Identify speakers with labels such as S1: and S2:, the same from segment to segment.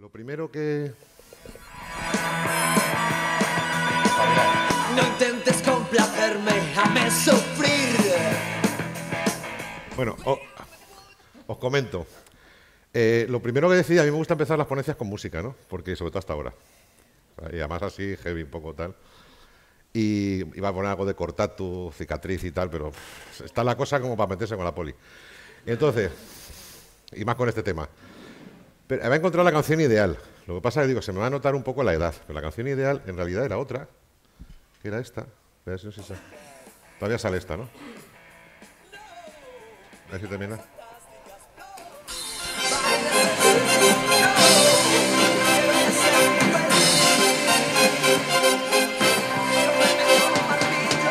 S1: Lo primero que... No intentes complacerme, sufrir. Bueno, os comento. Eh, lo primero que decía, a mí me gusta empezar las ponencias con música, ¿no? Porque sobre todo hasta ahora. Y además así, heavy, un poco tal. Y iba a poner algo de tu cicatriz y tal, pero está la cosa como para meterse con la poli. Entonces, y más con este tema. Pero había encontrado la canción ideal. Lo que pasa es que digo, se me va a notar un poco la edad. Pero la canción ideal en realidad era otra, que era esta. A ver si no Todavía sale esta, ¿no? A ver si termina.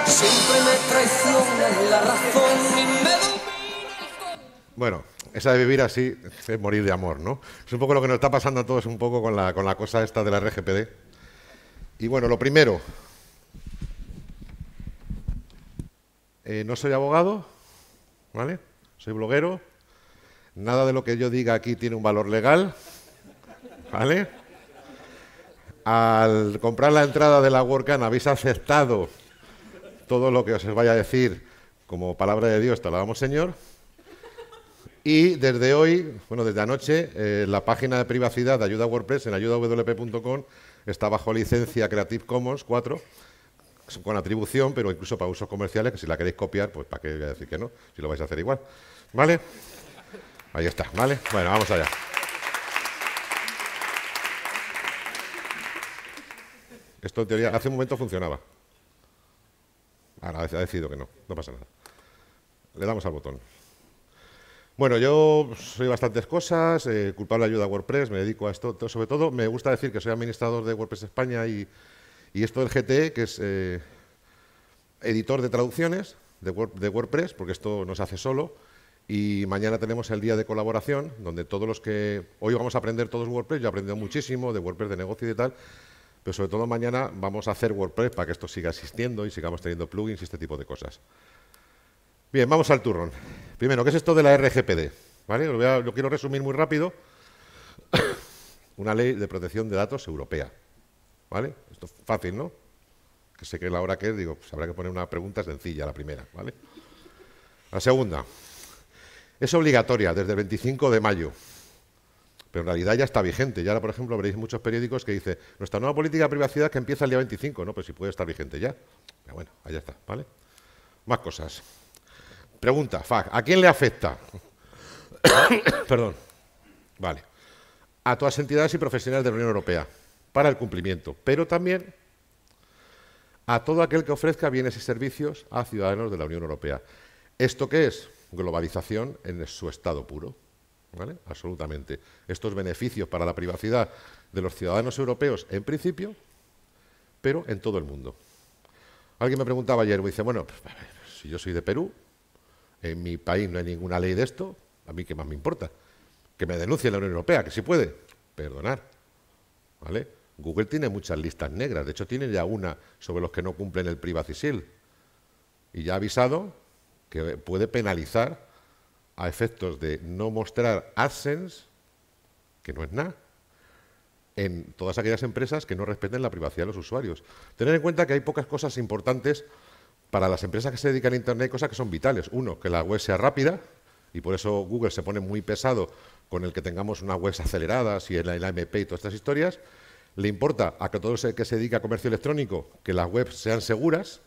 S1: Siempre me traiciona la razón bueno, esa de vivir así es morir de amor, ¿no? Es un poco lo que nos está pasando a todos un poco con la, con la cosa esta de la RGPD. Y bueno, lo primero, eh, no soy abogado, ¿vale? Soy bloguero. Nada de lo que yo diga aquí tiene un valor legal, ¿vale? Al comprar la entrada de la WordCamp habéis aceptado todo lo que os vaya a decir como palabra de Dios, te vamos, Señor. Y desde hoy, bueno, desde anoche, eh, la página de privacidad de Ayuda WordPress en ayudawp.com está bajo licencia Creative Commons 4 con atribución, pero incluso para usos comerciales, que si la queréis copiar, pues para qué decir que no, si lo vais a hacer igual. ¿Vale? Ahí está, ¿vale? Bueno, vamos allá. Esto en teoría hace un momento funcionaba. Ahora ha decidido que no, no pasa nada. Le damos al botón. Bueno, yo soy bastantes cosas, eh, culpable ayuda a WordPress, me dedico a esto, sobre todo me gusta decir que soy administrador de WordPress España y, esto del GTE, que es eh, editor de traducciones de, de, WordPress, porque esto no se hace solo. Y mañana tenemos el día de colaboración, donde todos los que... Hoy vamos a aprender todos WordPress, yo he aprendido muchísimo de WordPress, de negocio y de tal, pero sobre todo mañana vamos a hacer WordPress para que esto siga existiendo y sigamos teniendo plugins y este tipo de cosas. Bien, vamos al turrón. Primero, ¿qué es esto de la RGPD? ¿Vale? Lo, quiero resumir muy rápido. Una ley de protección de datos europea. ¿Vale? Esto es fácil, ¿no? Que sé que es la hora que es, digo, pues habrá que poner una pregunta sencilla, la primera, ¿vale? La segunda. Es obligatoria desde el 25 de mayo. Pero en realidad ya está vigente. Y ahora, por ejemplo, veréis muchos periódicos que dicen nuestra nueva política de privacidad que empieza el día 25. No, pues si puede estar vigente ya. Pero bueno, allá está, ¿vale? Más cosas. Pregunta, FAC, ¿a quién le afecta? Perdón. Vale. A todas entidades y profesionales de la Unión Europea para el cumplimiento, pero también a todo aquel que ofrezca bienes y servicios a ciudadanos de la Unión Europea. ¿Esto qué es? Globalización en su estado puro. ¿Vale? Absolutamente. Estos beneficios para la privacidad de los ciudadanos europeos, en principio, pero en todo el mundo. Alguien me preguntaba ayer, me dice, bueno, pues, si yo soy de Perú, en mi país no hay ninguna ley de esto. A mí qué más me importa. Que me denuncie la Unión Europea, que sí puede. Perdonar. ¿Vale? Google tiene muchas listas negras. De hecho, tiene ya una sobre los que no cumplen el Privacy Shield. Y ya ha avisado que puede penalizar a efectos de no mostrar AdSense, que no es nada, en todas aquellas empresas que no respeten la privacidad de los usuarios. Tener en cuenta que hay pocas cosas importantes para las empresas que se dedican a Internet hay cosas que son vitales. Uno, que la web sea rápida, y por eso Google se pone muy pesado con el que tengamos unas webs aceleradas y el AMP y todas estas historias. Le importa a que todo el que se dedica a comercio electrónico que las webs sean seguras.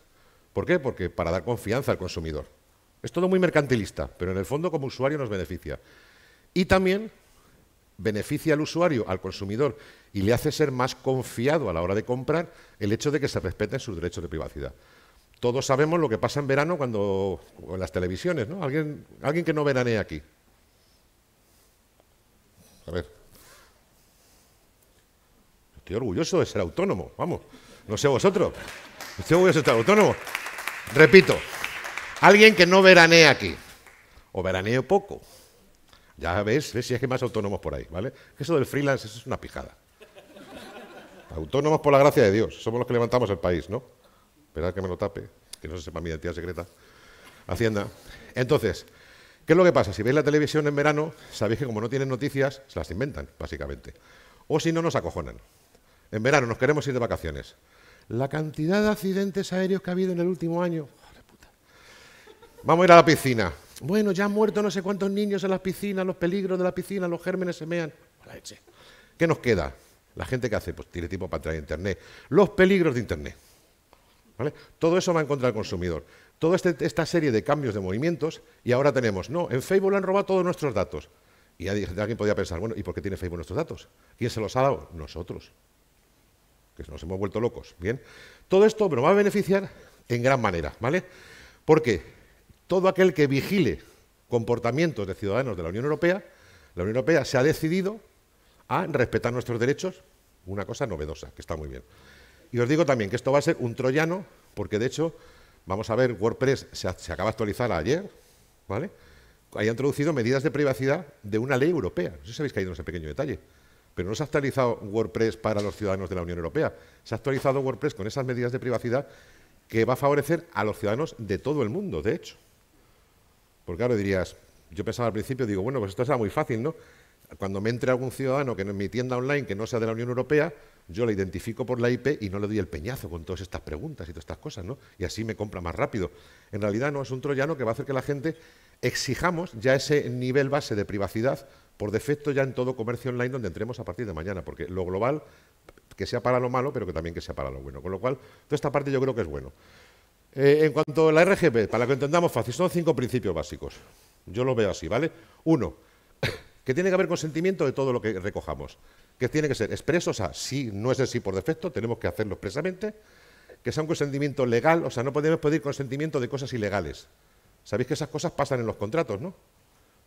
S1: ¿Por qué? Porque para dar confianza al consumidor. Es todo muy mercantilista, pero en el fondo como usuario nos beneficia. Y también beneficia al usuario, al consumidor, y le hace ser más confiado a la hora de comprar el hecho de que se respeten sus derechos de privacidad todos sabemos lo que pasa en verano cuando en las televisiones, ¿no? Alguien, alguien que no veranee aquí. A ver. Estoy orgulloso de ser autónomo, vamos. No sé vosotros. Estoy orgulloso de ser autónomo. Repito, alguien que no veranee aquí. O veraneo poco. Ya ves, ves si es que hay más autónomos por ahí, ¿vale? Eso del freelance es una pijada. Autónomos por la gracia de Dios. Somos los que levantamos el país, ¿no? esperad que me lo tape, que no se sepa mi identidad secreta, Hacienda. Entonces, ¿qué es lo que pasa? Si veis la televisión en verano, sabéis que como no tienen noticias, se las inventan, básicamente. O si no, nos acojonan. En verano nos queremos ir de vacaciones. La cantidad de accidentes aéreos que ha habido en el último año. Vamos a ir a la piscina. Bueno, ya han muerto no sé cuántos niños en las piscinas, los peligros de la piscina, los gérmenes se mean. ¿Qué nos queda? La gente que hace, pues tiene tiempo para entrar internet. Los peligros de internet. Todo eso va en contra del consumidor. Toda este, esta serie de cambios de movimientos y ahora tenemos, no, en Facebook han robado todos nuestros datos. Y alguien podría pensar, bueno, ¿y por qué tiene Facebook nuestros datos? ¿Quién se los ha dado? Nosotros. Que nos hemos vuelto locos. Bien. Todo esto nos va a beneficiar en gran manera, ¿vale? Porque todo aquel que vigile comportamientos de ciudadanos de la Unión Europea, la Unión Europea se ha decidido a respetar nuestros derechos, una cosa novedosa, que está muy bien. Y os digo también que esto va a ser un troyano, porque de hecho, vamos a ver, WordPress se, acaba de actualizar ayer, ¿vale? introducido medidas de privacidad de una ley europea. No sé si habéis caído en ese pequeño detalle. Pero no se ha actualizado WordPress para los ciudadanos de la Unión Europea. Se ha actualizado WordPress con esas medidas de privacidad que va a favorecer a los ciudadanos de todo el mundo, de hecho. Porque claro, dirías, yo pensaba al principio, digo, bueno, pues esto será muy fácil, ¿no? Cuando me entre algún ciudadano que en mi tienda online que no sea de la Unión Europea, yo la identifico por la IP y no le doy el peñazo con todas estas preguntas y todas estas cosas, ¿no? Y así me compra más rápido. En realidad no es un troyano que va a hacer que la gente exijamos ya ese nivel base de privacidad por defecto ya en todo comercio online donde entremos a partir de mañana, porque lo global, que sea para lo malo, pero que también que sea para lo bueno. Con lo cual, toda esta parte yo creo que es bueno. Eh, en cuanto a la RGP, para que entendamos fácil, son cinco principios básicos. Yo lo veo así, ¿vale? Uno, que tiene que haber consentimiento de todo lo que recojamos que tiene que ser expreso, o sea, si no es sí por defecto, tenemos que hacerlo expresamente, que sea un consentimiento legal, o sea, no podemos pedir consentimiento de cosas ilegales. Sabéis que esas cosas pasan en los contratos, ¿no?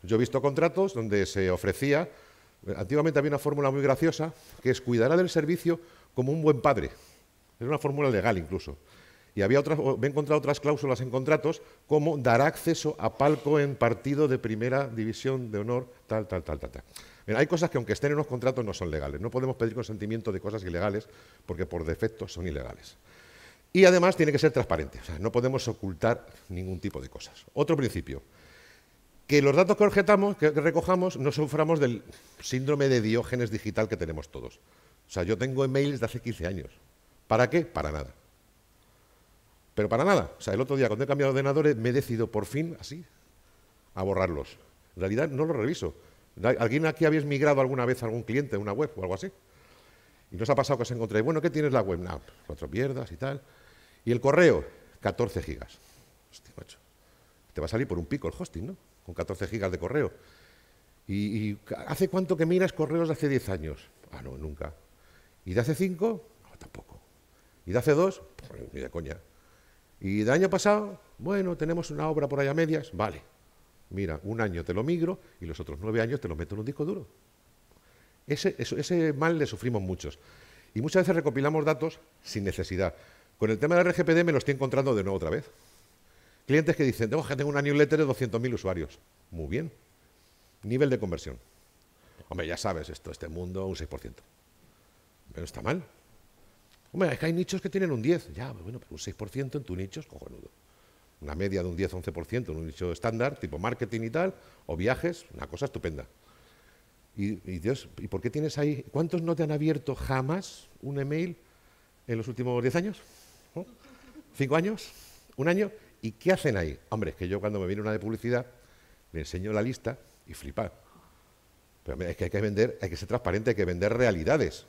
S1: Yo he visto contratos donde se ofrecía, antiguamente había una fórmula muy graciosa, que es cuidará del servicio como un buen padre. Era una fórmula legal incluso. Y había otras, he encontrado otras cláusulas en contratos como dará acceso a palco en partido de primera división de honor, tal, tal, tal, tal, tal hay cosas que aunque estén en los contratos no son legales. No podemos pedir consentimiento de cosas ilegales porque por defecto son ilegales. Y además tiene que ser transparente. no podemos ocultar ningún tipo de cosas. Otro principio. Que los datos que, objetamos, que recojamos no suframos del síndrome de diógenes digital que tenemos todos. O sea, yo tengo emails de hace 15 años. ¿Para qué? Para nada. Pero para nada. O sea, el otro día cuando he cambiado de ordenadores me he decidido por fin, así, a borrarlos. En realidad no los reviso. ¿Alguien aquí habéis migrado alguna vez a algún cliente de una web o algo así? Y nos ha pasado que os encontréis, bueno, ¿qué tienes la web? No, pues cuatro mierdas y tal. Y el correo, 14 gigas. Hostia, macho. Te va a salir por un pico el hosting, ¿no? Con 14 gigas de correo. ¿Y, hace cuánto que miras correos de hace 10 años? Ah, no, nunca. ¿Y de hace 5? No, tampoco. ¿Y de hace 2? Pues, ni de coña. ¿Y de año pasado? Bueno, tenemos una obra por allá medias. Vale. Mira, un año te lo migro y los otros nueve años te lo meto en un disco duro. Ese, mal le sufrimos muchos. Y muchas veces recopilamos datos sin necesidad. Con el tema del RGPD me lo estoy encontrando de nuevo otra vez. Clientes que dicen, tengo que una newsletter de 200.000 usuarios. Muy bien. Nivel de conversión. Hombre, ya sabes, esto, este mundo, un 6%. Pero está mal. Hombre, es que hay nichos que tienen un 10. Ya, bueno, pero un 6% en tu nicho es cojonudo una media de un 10-11% en un nicho estándar, tipo marketing y tal, o viajes, una cosa estupenda. Y, Dios, ¿y por qué tienes ahí? ¿Cuántos no te han abierto jamás un email en los últimos 10 años? ¿Cinco años? ¿Un año? ¿Y qué hacen ahí? Hombre, es que yo cuando me viene una de publicidad le enseño la lista y flipa. Pero es que hay que vender, hay que ser transparente, hay que vender realidades.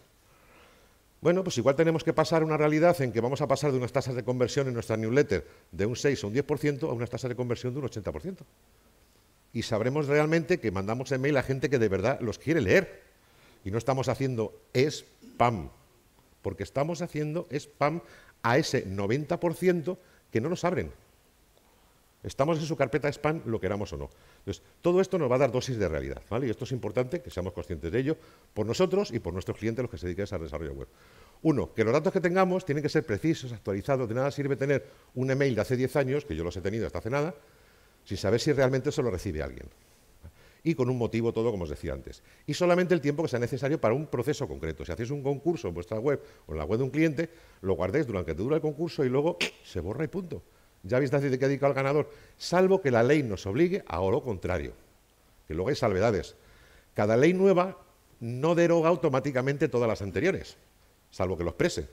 S1: Bueno, pues igual tenemos que pasar una realidad en que vamos a pasar de unas tasas de conversión en nuestra newsletter de un 6 o un 10% a unas tasas de conversión de un 80%. Y sabremos realmente que mandamos email a gente que de verdad los quiere leer. Y no estamos haciendo spam, porque estamos haciendo spam a ese 90% que no nos abren. Estamos en su carpeta spam, lo queramos o no. Entonces, todo esto nos va a dar dosis de realidad, Y esto es importante que seamos conscientes de ello por nosotros y por nuestros clientes, los que se dedican al desarrollo web. Uno, que los datos que tengamos tienen que ser precisos, actualizados. De nada sirve tener un email de hace 10 años, que yo los he tenido hasta hace nada, sin saber si realmente se lo recibe alguien. Y con un motivo todo, como os decía antes. Y solamente el tiempo que sea necesario para un proceso concreto. Si hacéis un concurso en vuestra web o en la web de un cliente, lo guardéis durante que dura el concurso y luego se borra y punto. Ya habéis decidido que ha dedicado al ganador, salvo que la ley nos obligue a lo contrario, que luego hay salvedades. Cada ley nueva no deroga automáticamente todas las anteriores, salvo que los prese.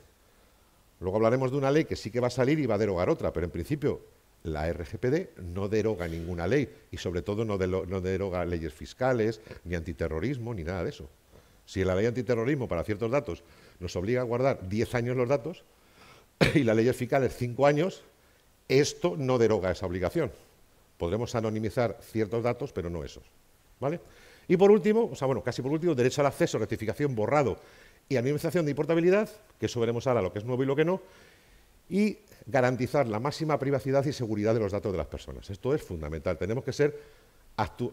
S1: Luego hablaremos de una ley que sí que va a salir y va a derogar otra, pero en principio la RGPD no deroga ninguna ley y sobre todo no, no deroga leyes fiscales, ni antiterrorismo, ni nada de eso. Si la ley antiterrorismo para ciertos datos nos obliga a guardar 10 años los datos y la ley fiscal es 5 años, esto no deroga esa obligación. Podremos anonimizar ciertos datos, pero no esos. ¿Vale? Y por último, o sea, bueno, casi por último, derecho al acceso, rectificación, borrado y anonimización de importabilidad, que eso veremos ahora lo que es nuevo y lo que no, y garantizar la máxima privacidad y seguridad de los datos de las personas. Esto es fundamental. Tenemos que ser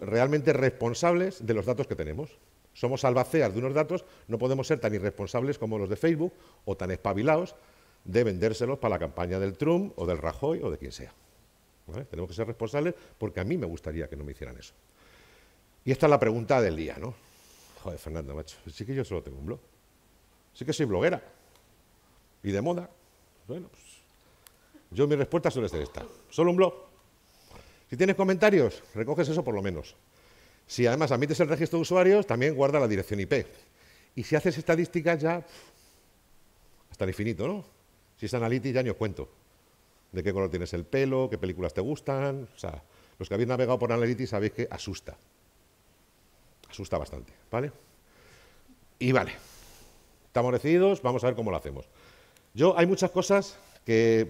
S1: realmente responsables de los datos que tenemos. Somos albaceas de unos datos, no podemos ser tan irresponsables como los de Facebook o tan espabilados de vendérselos para la campaña del Trump o del Rajoy o de quien sea. Tenemos que ser responsables porque a mí me gustaría que no me hicieran eso. Y esta es la pregunta del día, ¿no? Joder, Fernando, macho, sí que yo solo tengo un blog. Sí que soy bloguera. Y de moda. Bueno, pues yo mi respuesta suele ser esta. Solo un blog. Si tienes comentarios, recoges eso por lo menos. Si además admites el registro de usuarios, también guarda la dirección IP. Y si haces estadísticas ya hasta el infinito, ¿no? Si es Analytics ya ni os cuento. De qué color tienes el pelo, qué películas te gustan. O sea, los que habéis navegado por Analytics sabéis que asusta. Asusta bastante, ¿vale? Y vale, estamos decididos, vamos a ver cómo lo hacemos. Yo, hay muchas cosas que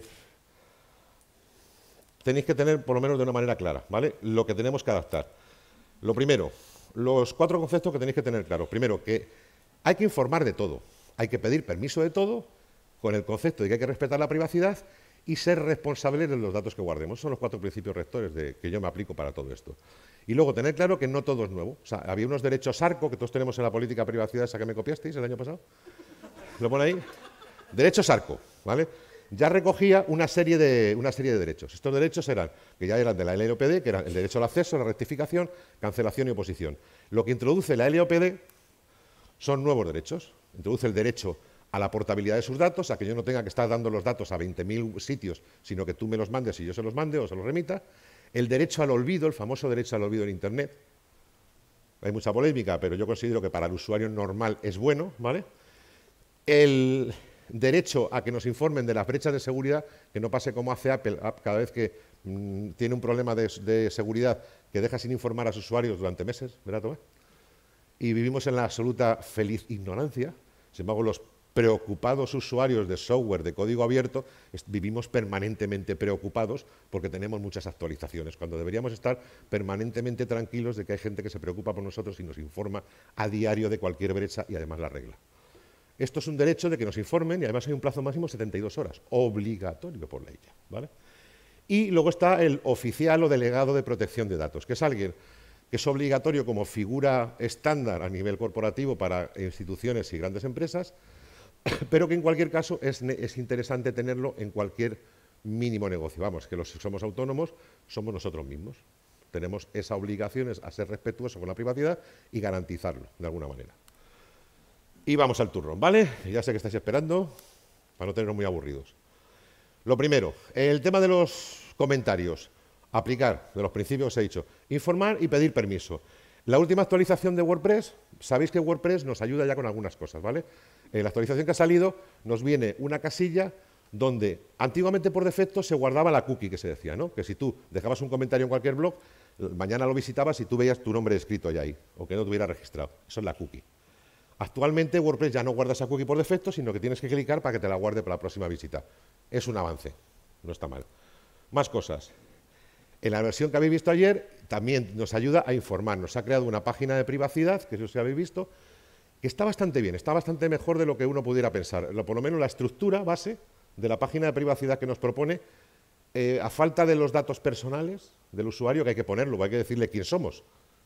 S1: tenéis que tener por lo menos de una manera clara, ¿vale? Lo que tenemos que adaptar. Lo primero, los cuatro conceptos que tenéis que tener claros. Primero, que hay que informar de todo, hay que pedir permiso de todo con el concepto de que hay que respetar la privacidad y ser responsables de los datos que guardemos. son los cuatro principios rectores de, que yo me aplico para todo esto. Y luego tener claro que no todo es nuevo. había unos derechos arco que todos tenemos en la política privacidad, esa que me copiasteis el año pasado. ¿Lo pone ahí? Derechos arco, ¿vale? Ya recogía una serie, de, una serie de derechos. Estos derechos eran, que ya eran de la LOPD, que eran el derecho al acceso, la rectificación, cancelación y oposición. Lo que introduce la LOPD son nuevos derechos. Introduce el derecho a la portabilidad de sus datos, a que yo no tenga que estar dando los datos a 20.000 sitios, sino que tú me los mandes y yo se los mande o se los remita, el derecho al olvido, el famoso derecho al olvido en Internet. Hay mucha polémica, pero yo considero que para el usuario normal es bueno, ¿vale? El derecho a que nos informen de las brechas de seguridad, que no pase como hace Apple, cada vez que mm, tiene un problema de, seguridad que deja sin informar a sus usuarios durante meses, ¿verdad, ¿eh? Y vivimos en la absoluta feliz ignorancia. Sin embargo, los preocupados usuarios de software de código abierto, vivimos permanentemente preocupados porque tenemos muchas actualizaciones, cuando deberíamos estar permanentemente tranquilos de que hay gente que se preocupa por nosotros y nos informa a diario de cualquier brecha y además la regla. Esto es un derecho de que nos informen y además hay un plazo máximo de 72 horas, obligatorio por ley. ¿vale? Y luego está el oficial o delegado de protección de datos, que es alguien que es obligatorio como figura estándar a nivel corporativo para instituciones y grandes empresas, pero que en cualquier caso es, es, interesante tenerlo en cualquier mínimo negocio. Vamos, que los que somos autónomos somos nosotros mismos. Tenemos esa obligación a ser respetuosos con la privacidad y garantizarlo de alguna manera. Y vamos al turrón, ¿vale? Ya sé que estáis esperando para no teneros muy aburridos. Lo primero, el tema de los comentarios. Aplicar, de los principios os he dicho. Informar y pedir permiso. La última actualización de WordPress, sabéis que WordPress nos ayuda ya con algunas cosas, ¿vale? En eh, la actualización que ha salido nos viene una casilla donde antiguamente por defecto se guardaba la cookie que se decía, ¿no? Que si tú dejabas un comentario en cualquier blog, mañana lo visitabas y tú veías tu nombre escrito ya ahí, o que no tuviera registrado. Eso es la cookie. Actualmente WordPress ya no guarda esa cookie por defecto, sino que tienes que clicar para que te la guarde para la próxima visita. Es un avance, no está mal. Más cosas. En la versión que habéis visto ayer también nos ayuda a informarnos. Ha creado una página de privacidad, que si os habéis visto, que está bastante bien, está bastante mejor de lo que uno pudiera pensar. Por lo menos la estructura base de la página de privacidad que nos propone, eh, a falta de los datos personales del usuario, que hay que ponerlo, hay que decirle quién somos.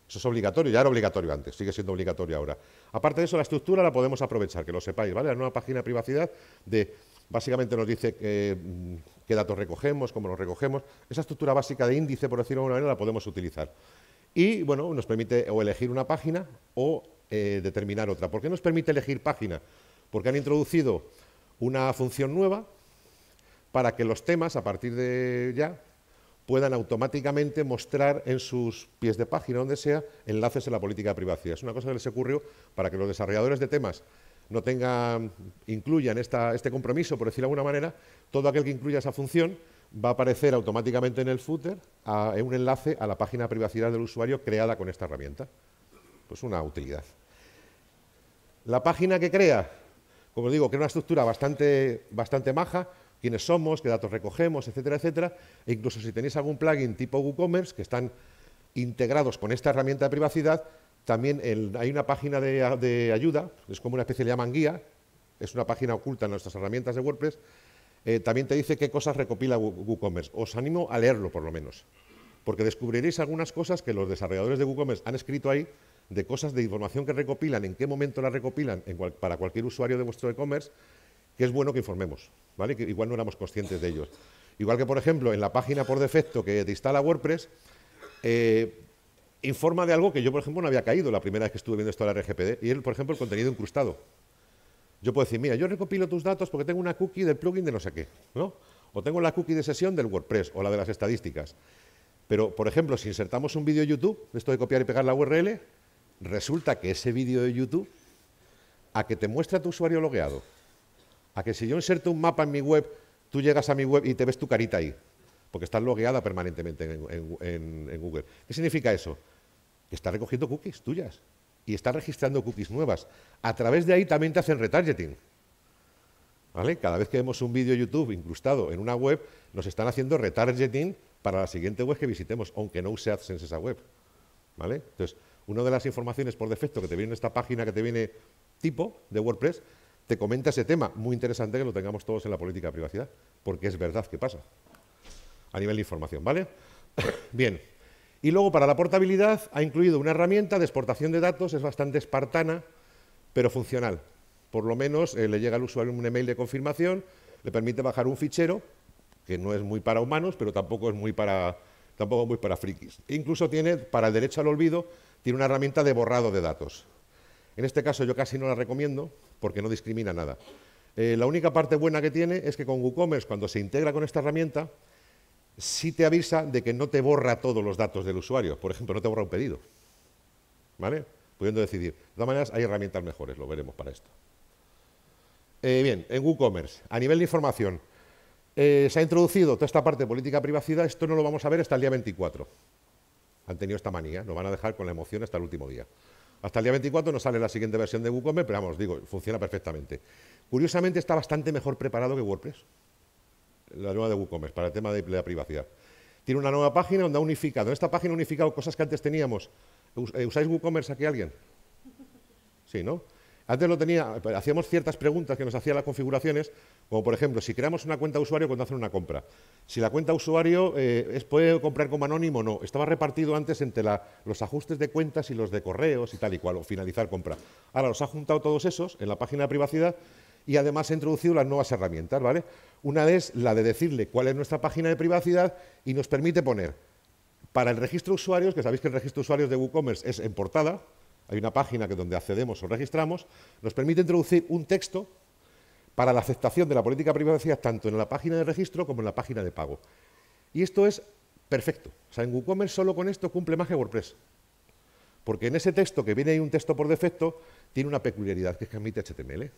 S1: Eso es obligatorio, ya era obligatorio antes, sigue siendo obligatorio ahora. Aparte de eso, la estructura la podemos aprovechar, que lo sepáis, ¿vale? La nueva página de privacidad de Básicamente nos dice mm, qué datos recogemos, cómo los recogemos. Esa estructura básica de índice, por decirlo de alguna manera, la podemos utilizar. Y bueno, nos permite o elegir una página o eh, determinar otra. ¿Por qué nos permite elegir página? Porque han introducido una función nueva para que los temas, a partir de ya, puedan automáticamente mostrar en sus pies de página, donde sea, enlaces en la política de privacidad. Es una cosa que les ocurrió para que los desarrolladores de temas no tenga, incluyan este compromiso, por decirlo de alguna manera, todo aquel que incluya esa función va a aparecer automáticamente en el footer en un enlace a la página de privacidad del usuario creada con esta herramienta. Pues una utilidad. La página que crea, como digo, crea una estructura bastante, bastante maja, quiénes somos, qué datos recogemos, etcétera, etcétera. E incluso si tenéis algún plugin tipo WooCommerce, que están integrados con esta herramienta de privacidad, también hay una página de, ayuda, es como una especie, de llaman guía, es una página oculta en nuestras herramientas de WordPress. Eh, también te dice qué cosas recopila WooCommerce. Os animo a leerlo por lo menos, porque descubriréis algunas cosas que los desarrolladores de WooCommerce han escrito ahí de cosas de información que recopilan, en qué momento la recopilan para cualquier usuario de vuestro e-commerce, que es bueno que informemos, ¿vale? Que igual no éramos conscientes de ellos. Igual que, por ejemplo, en la página por defecto que te instala WordPress, eh, informa de algo que yo, por ejemplo, no había caído la primera vez que estuve viendo esto de la RGPD, y es, por ejemplo, el contenido incrustado. Yo puedo decir, mira, yo recopilo tus datos porque tengo una cookie del plugin de no sé qué, ¿no? O tengo la cookie de sesión del WordPress o la de las estadísticas. Pero, por ejemplo, si insertamos un vídeo de YouTube, esto de copiar y pegar la URL, resulta que ese vídeo de YouTube, a que te muestra tu usuario logueado, a que si yo inserto un mapa en mi web, tú llegas a mi web y te ves tu carita ahí, porque estás logueada permanentemente en Google. ¿Qué significa eso? está recogiendo cookies tuyas y está registrando cookies nuevas. A través de ahí también te hacen retargeting. ¿Vale? Cada vez que vemos un vídeo YouTube incrustado en una web, nos están haciendo retargeting para la siguiente web que visitemos, aunque no use AdSense esa web. ¿Vale? Entonces, una de las informaciones por defecto que te viene en esta página que te viene tipo de WordPress, te comenta ese tema. Muy interesante que lo tengamos todos en la política de privacidad, porque es verdad que pasa a nivel de información, ¿vale? Bien. Y luego para la portabilidad ha incluido una herramienta de exportación de datos, es bastante espartana, pero funcional. Por lo menos eh, le llega al usuario un email de confirmación, le permite bajar un fichero, que no es muy para humanos, pero tampoco es muy para, tampoco muy para frikis. E incluso tiene, para el derecho al olvido, tiene una herramienta de borrado de datos. En este caso yo casi no la recomiendo porque no discrimina nada. Eh, la única parte buena que tiene es que con WooCommerce, cuando se integra con esta herramienta, si te avisa de que no te borra todos los datos del usuario. Por ejemplo, no te borra un pedido. ¿Vale? Pudiendo decidir. De todas maneras, hay herramientas mejores, lo veremos para esto. Eh, bien, en WooCommerce, a nivel de información, eh, se ha introducido toda esta parte de política privacidad. Esto no lo vamos a ver hasta el día 24. Han tenido esta manía, nos van a dejar con la emoción hasta el último día. Hasta el día 24 no sale la siguiente versión de WooCommerce, pero vamos, digo, funciona perfectamente. Curiosamente está bastante mejor preparado que WordPress la nueva de WooCommerce, para el tema de la privacidad. Tiene una nueva página donde ha unificado. En esta página ha unificado cosas que antes teníamos. Eh, ¿Usáis WooCommerce aquí alguien? Sí, ¿no? Antes lo tenía, hacíamos ciertas preguntas que nos hacían las configuraciones, como por ejemplo, si creamos una cuenta de usuario cuando hacen una compra, si la cuenta usuario eh, es, puede comprar como anónimo o no, estaba repartido antes entre la, los ajustes de cuentas y los de correos y tal y cual, o finalizar compra. Ahora los ha juntado todos esos en la página de privacidad y además he introducido las nuevas herramientas, ¿vale? Una es la de decirle cuál es nuestra página de privacidad y nos permite poner para el registro de usuarios, que sabéis que el registro de usuarios de WooCommerce es en portada, hay una página que donde accedemos o registramos, nos permite introducir un texto para la aceptación de la política de privacidad tanto en la página de registro como en la página de pago. Y esto es perfecto. O sea, en WooCommerce solo con esto cumple más que WordPress. Porque en ese texto que viene ahí un texto por defecto, tiene una peculiaridad, que es que admite HTML.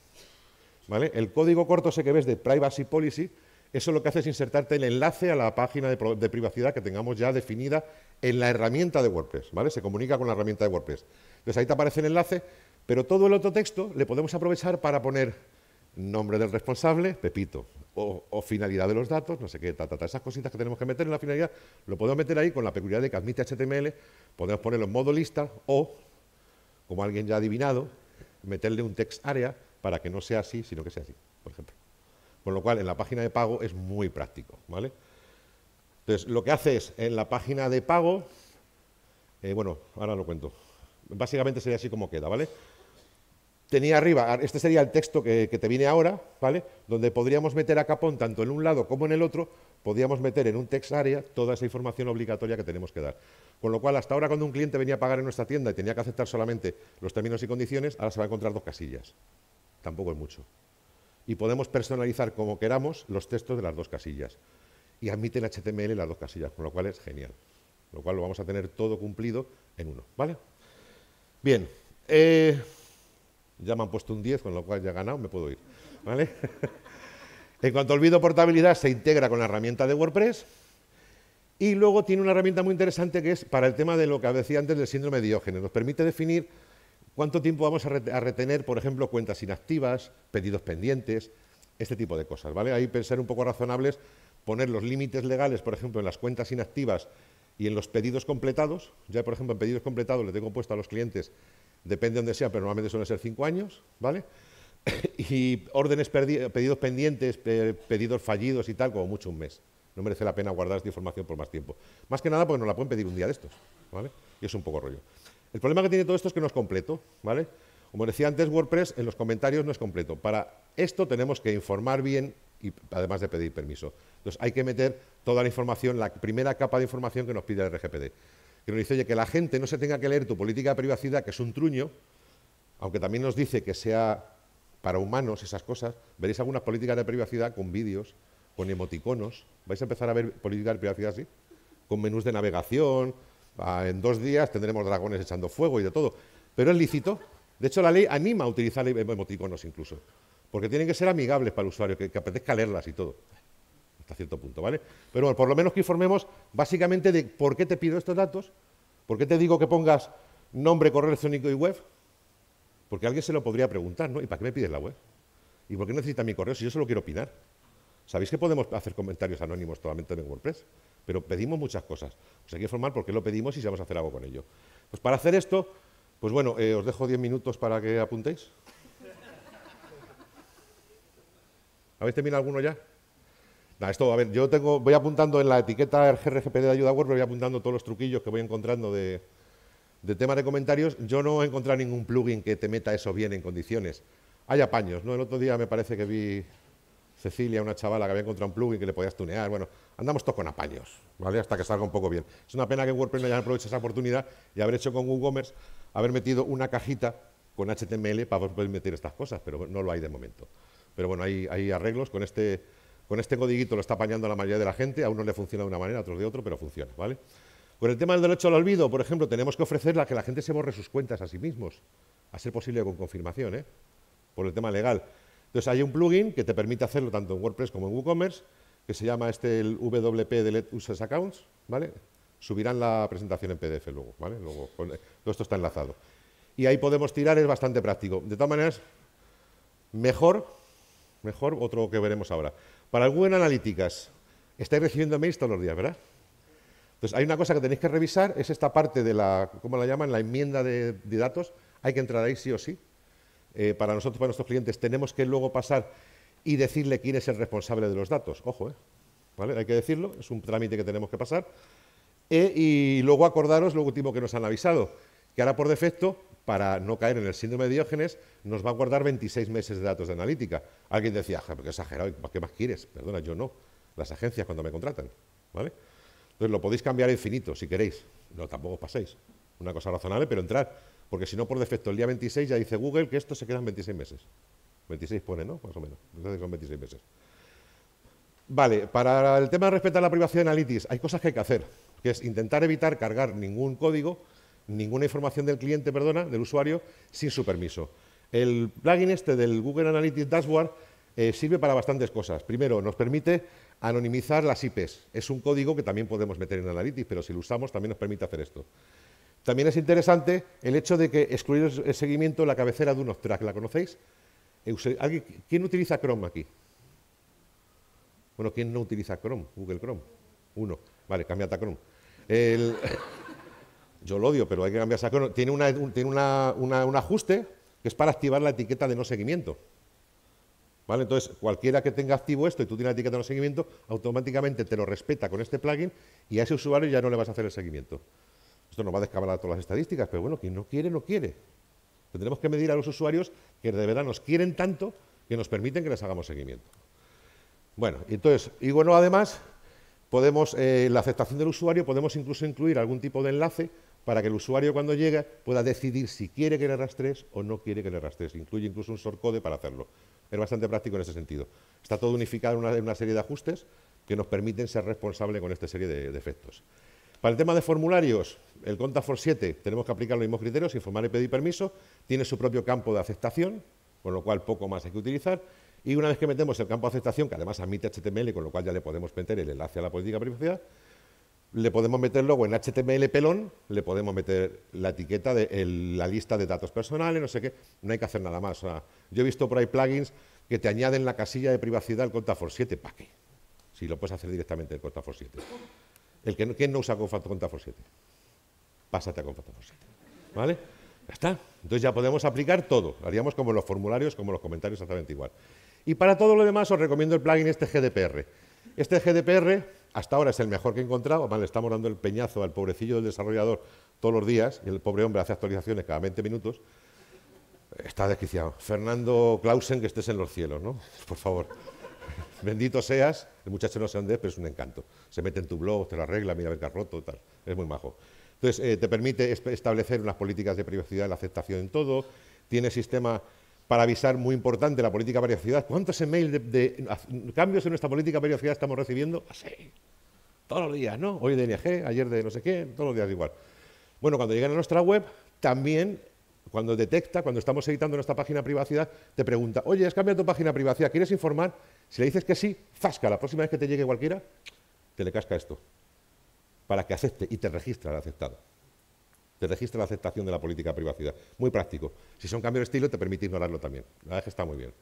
S1: El código corto ese que ves de Privacy Policy, eso lo que hace es insertarte el enlace a la página de, privacidad que tengamos ya definida en la herramienta de WordPress, ¿vale? Se comunica con la herramienta de WordPress. Entonces ahí te aparece el enlace, pero todo el otro texto le podemos aprovechar para poner nombre del responsable, Pepito, o, finalidad de los datos, no sé qué, ta, esas cositas que tenemos que meter en la finalidad, lo podemos meter ahí con la peculiaridad de que admite HTML, podemos ponerlo en modo lista o, como alguien ya ha adivinado, meterle un text area para que no sea así, sino que sea así, por ejemplo. Con lo cual, en la página de pago es muy práctico, ¿vale? Entonces, lo que hace es, en la página de pago, eh, bueno, ahora lo cuento. Básicamente sería así como queda, ¿vale? Tenía arriba, ah, este sería el texto que, te viene ahora, ¿vale? Donde podríamos meter a Capón tanto en un lado como en el otro, podríamos meter en un text area toda esa información obligatoria que tenemos que dar. Con lo cual, hasta ahora cuando un cliente venía a pagar en nuestra tienda y tenía que aceptar solamente los términos y condiciones, ahora se va a encontrar dos casillas tampoco es mucho. Y podemos personalizar como queramos los textos de las dos casillas. Y admiten HTML las dos casillas, con lo cual es genial. Lo cual lo vamos a tener todo cumplido en uno, ¿vale? Bien, eh, ya me han puesto un 10, con lo cual ya he ganado, me puedo ir, ¿vale? en cuanto olvido portabilidad, se integra con la herramienta de WordPress y luego tiene una herramienta muy interesante que es para el tema de lo que decía antes del síndrome de Diógenes. Nos permite definir ¿Cuánto tiempo vamos a, retener, por ejemplo, cuentas inactivas, pedidos pendientes, este tipo de cosas, ¿vale? Ahí pensar un poco razonables, poner los límites legales, por ejemplo, en las cuentas inactivas y en los pedidos completados. Ya, por ejemplo, en pedidos completados le tengo puesto a los clientes, depende de donde sea, pero normalmente suelen ser cinco años, ¿vale? y órdenes, pedidos pendientes, pedidos fallidos y tal, como mucho un mes. No merece la pena guardar esta información por más tiempo. Más que nada porque no la pueden pedir un día de estos, ¿vale? Y es un poco rollo. El problema que tiene todo esto es que no es completo, ¿vale? Como decía antes, WordPress en los comentarios no es completo. Para esto tenemos que informar bien y además de pedir permiso. Entonces hay que meter toda la información, la primera capa de información que nos pide el RGPD. Que nos dice, oye, que la gente no se tenga que leer tu política de privacidad, que es un truño, aunque también nos dice que sea para humanos esas cosas. Veréis algunas políticas de privacidad con vídeos, con emoticonos. Vais a empezar a ver políticas de privacidad así, con menús de navegación, Ah, en dos días tendremos dragones echando fuego y de todo. Pero es lícito. De hecho, la ley anima a utilizar em- emoticonos incluso, porque tienen que ser amigables para el usuario, que, que apetezca leerlas y todo, hasta cierto punto, ¿vale? Pero bueno, por lo menos que informemos básicamente de por qué te pido estos datos, por qué te digo que pongas nombre, correo electrónico y web, porque alguien se lo podría preguntar, ¿no? ¿Y para qué me pides la web? ¿Y por qué necesita mi correo si yo solo quiero opinar? Sabéis que podemos hacer comentarios anónimos totalmente en WordPress, pero pedimos muchas cosas. Os hay que informar por lo pedimos y si vamos a hacer algo con ello. Pues para hacer esto, pues bueno, eh, os dejo 10 minutos para que apuntéis. ¿Habéis terminado alguno ya? Nah, esto, a ver, yo tengo, voy apuntando en la etiqueta GRGPD de ayuda Wordpress, voy apuntando todos los truquillos que voy encontrando de, tema de comentarios. Yo no he encontrado ningún plugin que te meta eso bien en condiciones. Hay apaños, ¿no? El otro día me parece que vi Cecilia, una chavala que había encontrado un plugin que le podías tunear. Bueno, andamos todos con apaños, ¿vale? Hasta que salga un poco bien. Es una pena que WordPress no haya aprovechado esa oportunidad y haber hecho con WooCommerce, haber metido una cajita con HTML para poder meter estas cosas, pero no lo hay de momento. Pero bueno, hay, hay arreglos con este, con este codiguito lo está apañando la mayoría de la gente, a uno le funciona de una manera, a otros de otro, pero funciona, ¿vale? Con el tema del derecho al olvido, por ejemplo, tenemos que ofrecerla a que la gente se borre sus cuentas a sí mismos, a ser posible con confirmación, ¿eh? Por el tema legal. Entonces hay un plugin que te permite hacerlo tanto en WordPress como en WooCommerce, que se llama este el WP de Let Users Accounts, ¿vale? Subirán la presentación en PDF luego, ¿vale? Luego, todo esto está enlazado. Y ahí podemos tirar, es bastante práctico. De todas maneras, mejor, mejor otro que veremos ahora. Para Google Analytics, estáis recibiendo mails todos los días, ¿verdad? Entonces, hay una cosa que tenéis que revisar, es esta parte de la, ¿cómo la llaman? La enmienda de datos. Hay que entrar ahí sí o sí, eh, para nosotros, para nuestros clientes, tenemos que luego pasar y decirle quién es el responsable de los datos. Ojo, ¿eh? ¿Vale? Hay que decirlo, es un trámite que tenemos que pasar. Eh, y luego acordaros lo último que nos han avisado, que ahora por defecto, para no caer en el síndrome de Diógenes, nos va a guardar 26 meses de datos de analítica. Alguien decía, ja, qué exagerado, ¿qué más quieres? Perdona, yo no. Las agencias cuando me contratan, ¿vale? Entonces lo podéis cambiar infinito si queréis. No, tampoco os paséis una cosa razonable, pero entrar. Porque si no, por defecto, el día 26 ya dice Google que esto se quedan 26 meses. 26 pone, ¿no? Más o menos. Entonces son 26 meses. Vale, para el tema de respetar la privacidad de Analytics, hay cosas que hay que hacer, que es intentar evitar cargar ningún código, ninguna información del cliente, perdona, del usuario, sin su permiso. El plugin este del Google Analytics Dashboard eh, sirve para bastantes cosas. Primero, nos permite anonimizar las IPs. Es un código que también podemos meter en Analytics, pero si lo usamos también nos permite hacer esto. También es interesante el hecho de que excluir el seguimiento en la cabecera de un tracks. ¿La conocéis? ¿Quién utiliza Chrome aquí? Bueno, ¿quién no utiliza Chrome? Google Chrome. Uno. Vale, cámbiate a Chrome. yo lo odio, pero hay que cambiar a Chrome. Tiene, un, ajuste que es para activar la etiqueta de no seguimiento. ¿Vale? Entonces, cualquiera que tenga activo esto y tú tienes la etiqueta de no seguimiento, automáticamente te lo respeta con este plugin y a ese usuario ya no le vas a hacer el seguimiento. Esto nos va a descabalar todas las estadísticas, pero bueno, quien no quiere, no quiere. Tendremos que medir a los usuarios que de verdad nos quieren tanto que nos permiten que les hagamos seguimiento. Bueno, entonces, y bueno, además, podemos, eh, la aceptación del usuario, podemos incluso incluir algún tipo de enlace para que el usuario cuando llegue pueda decidir si quiere que le rastrees o no quiere que le rastrees. Incluye incluso un sorcode para hacerlo. Es bastante práctico en ese sentido. Está todo unificado en una, serie de ajustes que nos permiten ser responsables con esta serie de, de efectos. Para el tema de formularios, el for 7 tenemos que aplicar los mismos criterios, informar y pedir permiso, tiene su propio campo de aceptación, con lo cual poco más hay que utilizar, y una vez que metemos el campo de aceptación, que además admite HTML, con lo cual ya le podemos meter el enlace a la política de privacidad, le podemos meter luego en HTML pelón, le podemos meter la etiqueta de la lista de datos personales, no sé qué, no hay que hacer nada más. yo he visto por ahí plugins que te añaden la casilla de privacidad al for 7, ¿pa qué? Si lo puedes hacer directamente el for 7. El que, ¿Quién no usa Contafor 7? Pásate a Contafor 7. ¿Vale? Ya está. Entonces ya podemos aplicar todo. Haríamos como los formularios, como los comentarios, exactamente igual. Y para todo lo demás os recomiendo el plugin este GDPR. Este GDPR hasta ahora es el mejor que he encontrado. Vale, le estamos dando el peñazo al pobrecillo del desarrollador todos los días. Y el pobre hombre hace actualizaciones cada 20 minutos. Está desquiciado. Fernando Clausen, que estés en los cielos, ¿no? Por favor. Bendito seas, el muchacho no sé dónde es, pero es un encanto. Se mete en tu blog, te lo arregla, mira el roto, tal. Es muy majo. Entonces, eh, te permite establecer unas políticas de privacidad, la aceptación en todo. Tiene sistema para avisar muy importante la política de privacidad. ¿Cuántos emails de, cambios en nuestra política de privacidad estamos recibiendo? Así. Ah, todos los días, ¿no? Hoy de NG, ayer de no sé qué, todos los días igual. Bueno, cuando llegan a nuestra web, también cuando detecta, cuando estamos editando nuestra página de privacidad, te pregunta, oye, has cambiado tu página de privacidad, ¿quieres informar? Si le dices que sí, zasca, la próxima vez que te llegue cualquiera, te le casca esto, para que acepte y te registra el aceptado. Te registra la aceptación de la política de privacidad. Muy práctico. Si son cambios de estilo, te permite ignorarlo también. La verdad es que está muy bien.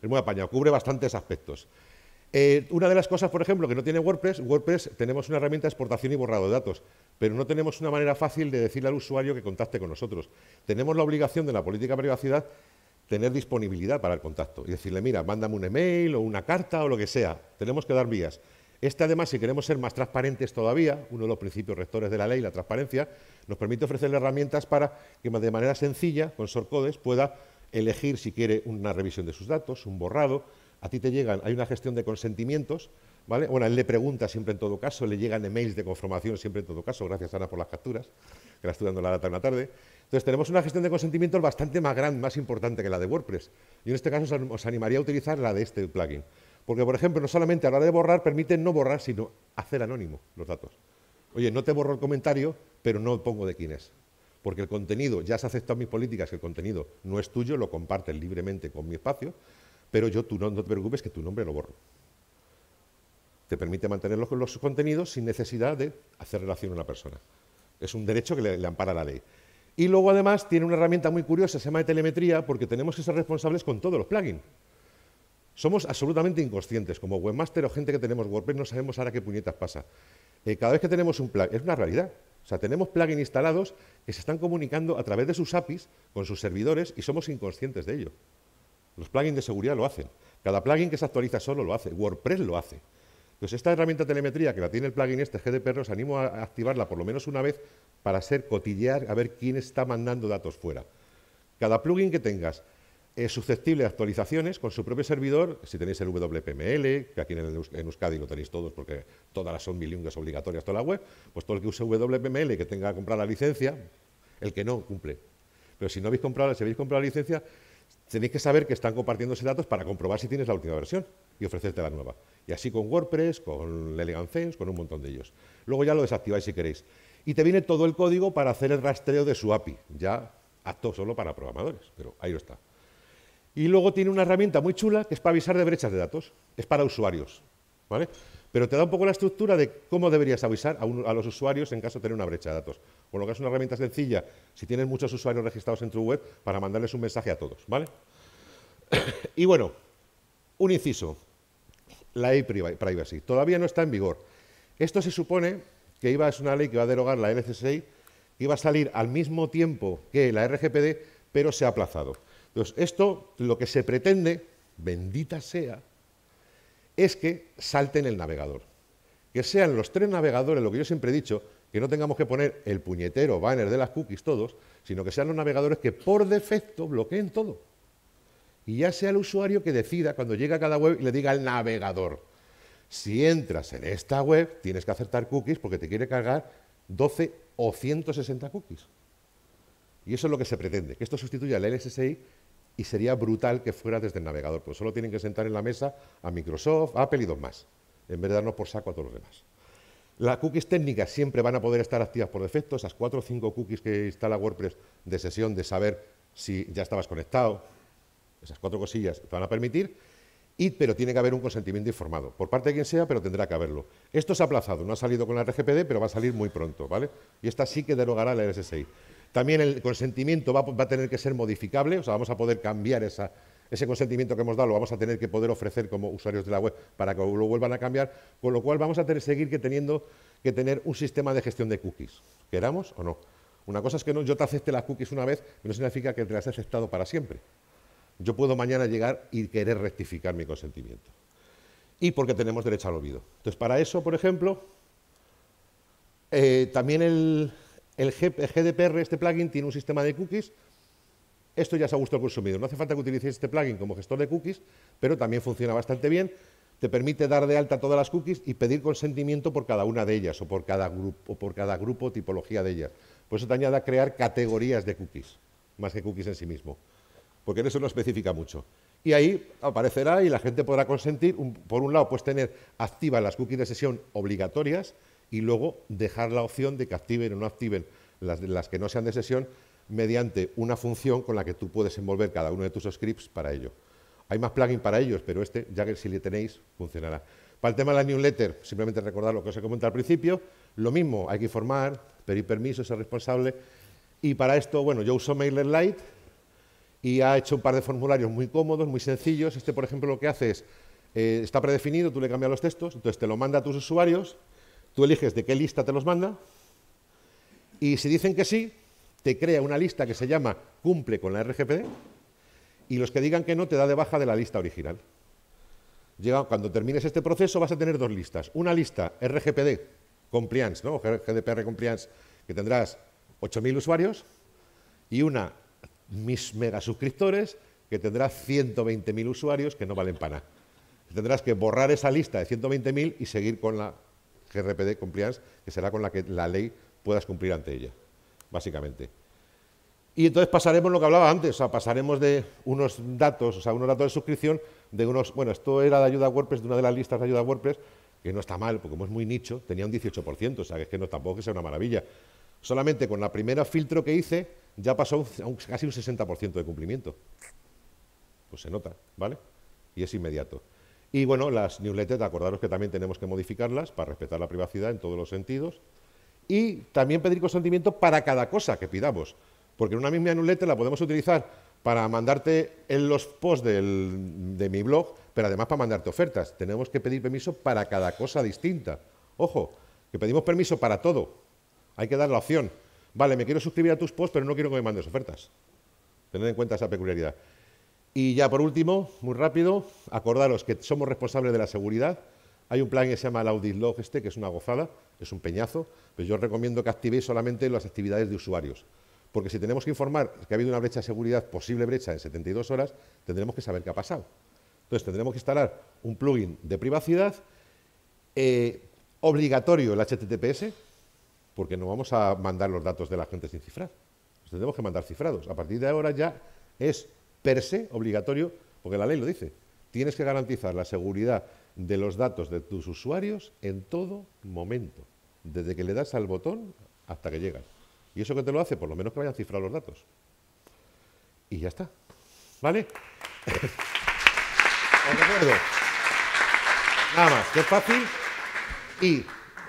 S1: Es muy apañado, cubre bastantes aspectos. Eh, una de las cosas, por ejemplo, que no tiene WordPress, WordPress tenemos una herramienta de exportación y borrado de datos, pero no tenemos una manera fácil de decirle al usuario que contacte con nosotros. Tenemos la obligación de la política de privacidad tener disponibilidad para el contacto y decirle, mira, mándame un email o una carta o lo que sea. Tenemos que dar vías. Este, además, si queremos ser más transparentes todavía, uno de los principios rectores de la ley, la transparencia, nos permite ofrecerle herramientas para que de manera sencilla, con SORCODES, pueda elegir si quiere una revisión de sus datos, un borrado, a ti te llegan, hay una gestión de consentimientos, ¿vale? Bueno, él le pregunta siempre en todo caso, le llegan emails de conformación siempre en todo caso, gracias Ana por las capturas, que la estoy dando la data la tarde. Entonces tenemos una gestión de consentimientos bastante más grande, más importante que la de WordPress. Y en este caso os animaría a utilizar la de este plugin. Porque, por ejemplo, no solamente a la hora de borrar permite no borrar, sino hacer anónimo los datos. Oye, no te borro el comentario, pero no pongo de quién es. Porque el contenido, ya se aceptado mis políticas, que el contenido no es tuyo, lo compartes libremente con mi espacio, pero yo, tú no, te preocupes que tu nombre lo borro. Te permite mantener los, los contenidos sin necesidad de hacer relación a una persona. Es un derecho que le, ampara la ley. Y luego además tiene una herramienta muy curiosa, se llama telemetría, porque tenemos que ser responsables con todos los plugins. Somos absolutamente inconscientes, como webmaster o gente que tenemos WordPress, no sabemos ahora qué puñetas pasa. Eh, cada vez que tenemos un plugin, es una realidad. O sea, tenemos plugins instalados que se están comunicando a través de sus APIs con sus servidores y somos inconscientes de ello. Los plugins de seguridad lo hacen. Cada plugin que se actualiza solo lo hace. WordPress lo hace. Entonces, esta herramienta de telemetría que la tiene el plugin este GDPR, os animo a activarla por lo menos una vez para ser cotillear a ver quién está mandando datos fuera. Cada plugin que tengas es susceptible a actualizaciones con su propio servidor, si tenéis el WPML, que aquí en, Euskadi lo tenéis todos porque todas las son bilingües obligatorias toda la web, pues todo el que use WPML que tenga que comprar la licencia, el que no, cumple. Pero si no habéis comprado, si habéis comprado la licencia, tenéis que saber que están compartiendo ese datos para comprobar si tienes la última versión y ofrecerte la nueva. Y así con WordPress, con Elegant con un montón de ellos. Luego ya lo desactiváis si queréis. Y te viene todo el código para hacer el rastreo de su API, ya acto solo para programadores, pero ahí lo está. Y luego tiene una herramienta muy chula que es para avisar de brechas de datos, es para usuarios. ¿vale? pero te da un poco la estructura de cómo deberías avisar a, los usuarios en caso de tener una brecha de datos. Con lo que es una herramienta sencilla, si tienes muchos usuarios registrados en tu web, para mandarles un mensaje a todos, ¿vale? y bueno, un inciso, la ley privacy todavía no está en vigor. Esto se supone que iba, es una ley que va a derogar la LCSI, que iba a salir al mismo tiempo que la RGPD, pero se ha aplazado. Entonces, esto lo que se pretende, bendita sea, es que salten el navegador. Que sean los tres navegadores, lo que yo siempre he dicho, que no tengamos que poner el puñetero banner de las cookies todos, sino que sean los navegadores que por defecto bloqueen todo. Y ya sea el usuario que decida cuando llega a cada web y le diga al navegador, si entras en esta web tienes que aceptar cookies porque te quiere cargar 12 o 160 cookies. Y eso es lo que se pretende, que esto sustituya al LSSI y sería brutal que fuera desde el navegador, pues solo tienen que sentar en la mesa a Microsoft, Apple y dos más, en vez de darnos por saco a todos los demás. Las cookies técnicas siempre van a poder estar activas por defecto, esas cuatro o cinco cookies que instala WordPress de sesión, de saber si ya estabas conectado, esas cuatro cosillas te van a permitir, pero tiene que haber un consentimiento informado, por parte de quien sea, pero tendrá que haberlo. Esto se ha aplazado, no ha salido con la RGPD, pero va a salir muy pronto, ¿vale? Y esta sí que derogará la RSSI. También el consentimiento va, a tener que ser modificable, o sea, vamos a poder cambiar ese consentimiento que hemos dado lo vamos a tener que poder ofrecer como usuarios de la web para que lo vuelvan a cambiar, con lo cual vamos a tener, seguir que teniendo que tener un sistema de gestión de cookies, queramos o no. Una cosa es que no, yo te acepte las cookies una vez, no significa que te las he aceptado para siempre. Yo puedo mañana llegar y querer rectificar mi consentimiento. Y porque tenemos derecho al olvido. Entonces, para eso, por ejemplo, eh, también el, el GDPR, este plugin, tiene un sistema de cookies. Esto ya se ha gustado al consumidor. No hace falta que utilices este plugin como gestor de cookies, pero también funciona bastante bien. Te permite dar de alta todas las cookies y pedir consentimiento por cada una de ellas o por cada grupo o por cada grupo tipología de ellas. Por eso te a crear categorías de cookies, más que cookies en sí mismo, porque en eso no especifica mucho. Y ahí aparecerá y la gente podrá consentir, por un lado, pues tener activas las cookies de sesión obligatorias y luego dejar la opción de que activen o no activen las, que no sean de sesión mediante una función con la que tú puedes envolver cada uno de tus scripts para ello. Hay más plugin para ellos, pero este, ya que si le tenéis, funcionará. Para el tema de la newsletter, simplemente recordar lo que os he comentado al principio, lo mismo, hay que informar, pedir permiso, ser responsable. Y para esto, bueno, yo uso MailerLite y ha hecho un par de formularios muy cómodos, muy sencillos. Este, por ejemplo, lo que hace es, eh, está predefinido, tú le cambias los textos, entonces te lo manda a tus usuarios Tú eliges de qué lista te los manda y si dicen que sí, te crea una lista que se llama cumple con la RGPD y los que digan que no te da de baja de la lista original. cuando termines este proceso vas a tener dos listas. Una lista RGPD compliance, ¿no? GDPR compliance, que tendrás 8.000 usuarios y una mis mega suscriptores que tendrá 120.000 usuarios que no valen para nada. Tendrás que borrar esa lista de 120.000 y seguir con la GRPD Compliance, que será con la que la ley puedas cumplir ante ella, básicamente. Y entonces pasaremos lo que hablaba antes, o sea, pasaremos de unos datos, o sea, unos datos de suscripción, de unos, bueno, esto era de ayuda WordPress, de una de las listas de ayuda WordPress, que no está mal, porque como es muy nicho, tenía un 18%, o sea, que es que no, tampoco que sea una maravilla. Solamente con la primera filtro que hice, ya pasó casi un 60% de cumplimiento. Pues se nota, ¿vale? Y es inmediato. Y bueno, las newsletters, acordaros que también tenemos que modificarlas para respetar la privacidad en todos los sentidos. Y también pedir consentimiento para cada cosa que pidamos. Porque en una misma newsletter la podemos utilizar para mandarte en los posts de mi blog, pero además para mandarte ofertas. Tenemos que pedir permiso para cada cosa distinta. Ojo, que pedimos permiso para todo. Hay que dar la opción. Vale, me quiero suscribir a tus posts, pero no quiero que me mandes ofertas. tener en cuenta esa peculiaridad. Y ya por último, muy rápido, acordaros que somos responsables de la seguridad. Hay un plan que se llama el Audit Log este, que es una gozada, es un peñazo, pero yo os recomiendo que activéis solamente las actividades de usuarios. Porque si tenemos que informar que ha habido una brecha de seguridad, posible brecha en 72 horas, tendremos que saber qué ha pasado. Entonces tendremos que instalar un plugin de privacidad, eh, obligatorio el HTTPS, porque no vamos a mandar los datos de la gente sin cifrar. Los tendremos que mandar cifrados. A partir de ahora ya es per se obligatorio, porque la ley lo dice. Tienes que garantizar la seguridad de los datos de tus usuarios en todo momento, desde que le das al botón hasta que llegan. ¿Y eso que te lo hace? Por lo menos que vayan cifrados los datos. Y ya está. ¿Vale? Os recuerdo. Nada más, que es fácil. Y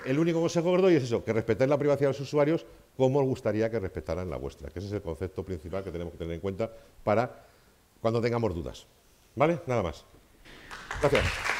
S1: el único consejo que os doy es eso, que respetéis la privacidad de los usuarios como os gustaría que respetaran la vuestra, que ese es el concepto principal que tenemos que tener en cuenta para cuando tengamos dudas. ¿Vale? Nada más. Gracias.